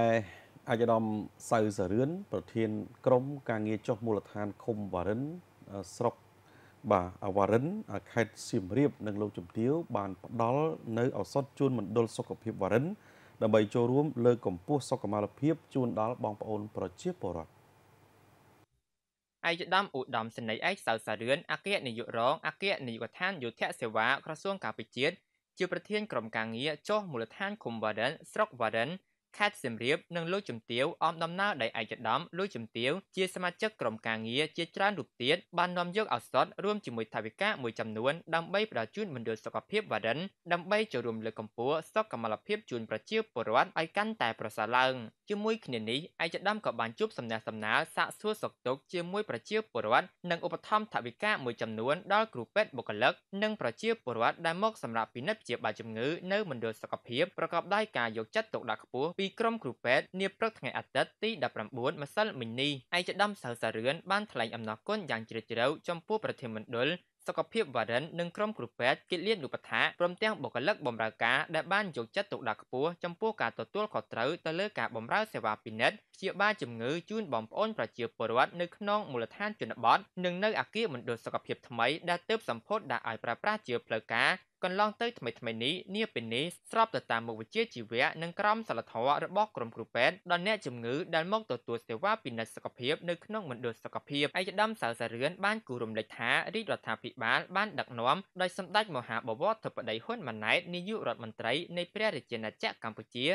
អាយដាមសៅសរឿនប្រធានក្រមការងារចុះមូលដ្ឋានឃុំវ៉ារិនស្រុកបាទអវ៉ារិនខេត្តសៀមរាបនិងលោកជំទាវបាន ផ្ដល់នៅឱសថជូនមណ្ឌលសុខភាពវ៉ារិនដើម្បីចូលរួមលើកកម្ពស់សុខុមាលភាពជូនដល់បងប្អូន ប្រជាពលរដ្ឋឯកឧត្តមឧត្តមសេនីយ៍ឯកសៅសារឿនអគ្គនាយករងអគ្គនាយកដ្ឋានយោធសេវា ក្រសួងការពារជាតិជាប្រធានក្រុមការងារចុះមូលដ្ឋានឃុំវ៉ារិនស្រុកវ៉ារិនខេត្តសៀមរាបនិងលោកជំទាវអមដំណើរដោយឯកឧត្តមលោកជំទាវជាសមាជិកក្រុមការងារជាច្រើនរូបទៀតបាននាំយកឱសថរួមជាមួយថវិកាមួយចំនួនដើម្បីផ្តល់ជូនមណ្ឌលសុខភាពវ៉ារិនដើម្បីចូលរួមលើកកម្ពស់សុខុមាលភាពជូនប្រជាពលរដ្ឋឲ្យកាន់តែប្រសើរឡើងជាមួយគ្នានេះឯកឧត្តមក៏បានជួបសំណេះសំណាលសាកសួរសុខទុក្ខជាមួយប្រជាពលរដ្ឋនិងឧបត្ថម្ភថវិកាមួយចំនួនដល់គ្រូពេទ្យបុគ្គលិកនិងប្រជាពលរដ្ឋដែលមកសម្រាប់ពិនិត្យព្យាបាលជំងឺនៅមណ្ឌលសុខភាពប្រកបដោយការយកចិត្តទុកដាក់ខ្ពស់ពីពីក្រុមគ្រូពេទ្យនាព្រឹកថ្ងៃអាទិត្យទី19ម្សិលមិញនេះឯកឧត្តមសៅសារឿនបានថ្លែងអំណរគុណយ៉ាងជ្រាលជ្រៅចំពោះប្រធានមណ្ឌលសុខភាពវ៉ារិននិងក្រុមគ្រូពេទ្យគិលានុបដ្ឋាព្រមទាំងបុគ្គលិកបម្រើការដែលបានយកចិត្តទុកដាក់ខ្ពស់ចំពោះការទទួលខុសត្រូវទៅលើការបម្រើសេវាពិនិត្យព្យាបាលជំងឺជូនបងប្អូនប្រជាពលរដ្ឋនៅក្នុងមូលដ្ឋានជនបទនិងនៅអគារមណ្ឌលសុខភាពថ្មីដែលទើបសម្ពោធដាក់ឲ្យប្រើប្រាស់ជាផ្លូវការកន្លងទៅថ្មីថ្មីនេះនាពេលនេះស្របទៅតាមមុខវិជ្ជាជីវៈនិងក្រមសីលធម៌របស់ក្រុមគ្រូពេទ្យដល់អ្នកជំងឺដែលមកទទួលសេវាពិនិត្យសុខភាពនៅក្នុងមណ្ឌលសុខភាពឯកឧត្តមសៅសារឿនបានគូរំលេចថារាជរដ្ឋាភិបាលបានដឹកនាំដោយសម្ដេចមហាបវរធិបតីហ៊ុនម៉ាណែតនាយករដ្ឋមន្ត្រីនៃព្រះរាជាណាចក្រកម្ពុជា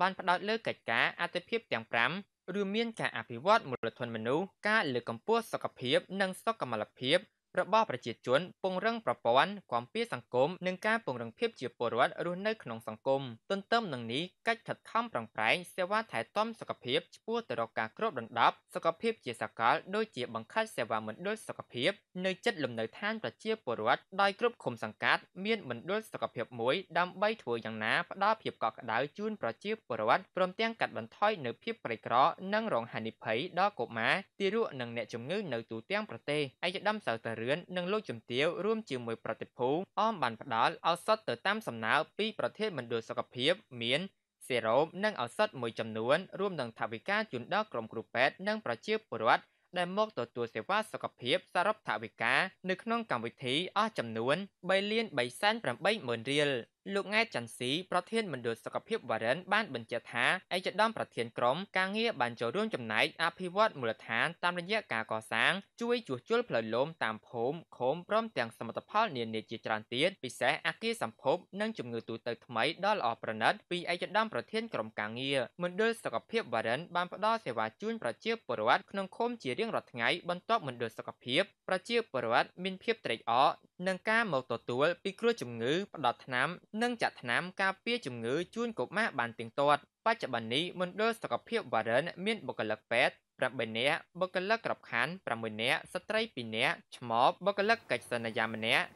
បានផ្ដោតលើកិច្ចការអតិភិបទាំង5រួមមានការអភិវឌ្ឍមូលធនមនុស្សការលើកកម្ពស់សុខភាពនិងសុខុមាលភាពរបស់ប្រជាជនពង្រឹងប្រព័ន្ធគាំពារសង្គមនិងការពង្រឹងភាពជាពលរដ្ឋរស់នៅក្នុងសង្គមទន្ទឹមនឹងនេះកិច្ចខិតខំប្រឹងប្រែងសេវាថែទាំសុខភាពឆ្ពោះទៅរកការគ្របដណ្ដប់សុខភាពជាសកលដូចជាបង្ខិតសេវាមណ្ឌលសុខភាពនៅជិតលំនៅឋានប្រជាពលរដ្ឋដោយគ្រប់ឃុំសង្កាត់មានមណ្ឌលសុខភាពមួយដើម្បីធ្វើយ៉ាងណាផ្ដល់ភាពកក់ក្ដៅជូនប្រជាពលរដ្ឋព្រមទាំងកាត់បន្ថយនៅភាពក្រីក្រនិងរងហានិភ័យដល់កុមារទារកនិងអ្នកជំងឺនៅទូទាំងប្រទេសឯកឧត្តមសៅតារឺរឿននិងលោកជំទាវរួមជាមួយប្រតិភូអមបានផ្ដល់ឱសថទៅតាមសំណើពីប្រធានមណ្ឌលសុខភាពមានសេរ៉ូមនិងឱសថមួយចំនួនរួមនឹងថវិកាជូនដល់ក្រុមគ្រូពេទ្យនិងប្រជាពលរដ្ឋដែលមកទទួលសេវាសុខភាពសរុបថវិកានៅក្នុងកម្មវិធីអស់ចំនួន3.380,000រៀលលោកង៉ែច័ន្ទស៊ីប្រធានមណ្ឌលសុខភាពវ៉ារិន បានបញ្ជាក់ថាឯកឧត្តមប្រធានក្រុមការងារបានចូលរួមចំណែកអភិវឌ្ឍមូលដ្ឋានតាមរយៈការកសាងជួយជួសជុលផ្លូវលំតាមភូមិឃុំព្រមទាំង សមិទ្ធផល នានាជាច្រើនទៀតពិសេសអគារសម្ភព និងជំងឺទូទៅថ្មីដ៏ល្អប្រណិតពីឯកឧត្តមប្រធានក្រុមការងារមណ្ឌលសុខភាពវ៉ារិន បានផ្ដល់សេវាជូនប្រជាពលរដ្ឋក្នុងឃុំជារៀងរាល់ថ្ងៃបន្ទាប់មណ្ឌលសុខភាពប្រជាពលរដ្ឋមានភាពត្រេកអរនឹងការមកទទួល ពីគ្រោះជំងឺផ្ដល់ថ្នាំនិងចាត់ថ្នាំការពារជំងឺជូនកុមារបានទៀងទាត់បច្ចុប្បន្ននេះមណ្ឌលសុខភាពវ៉ារិនមានបុគ្គលិកពេទ្យ8នាក់បុគ្គលិកក្របខ័ណ្ឌ6នាក់ស្ត្រី2នាក់ឆ្មបបុគ្គលិកកិច្ចសន្យាម្នាក់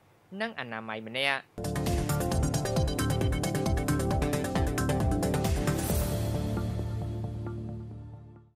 និងអនាម័យម្នាក់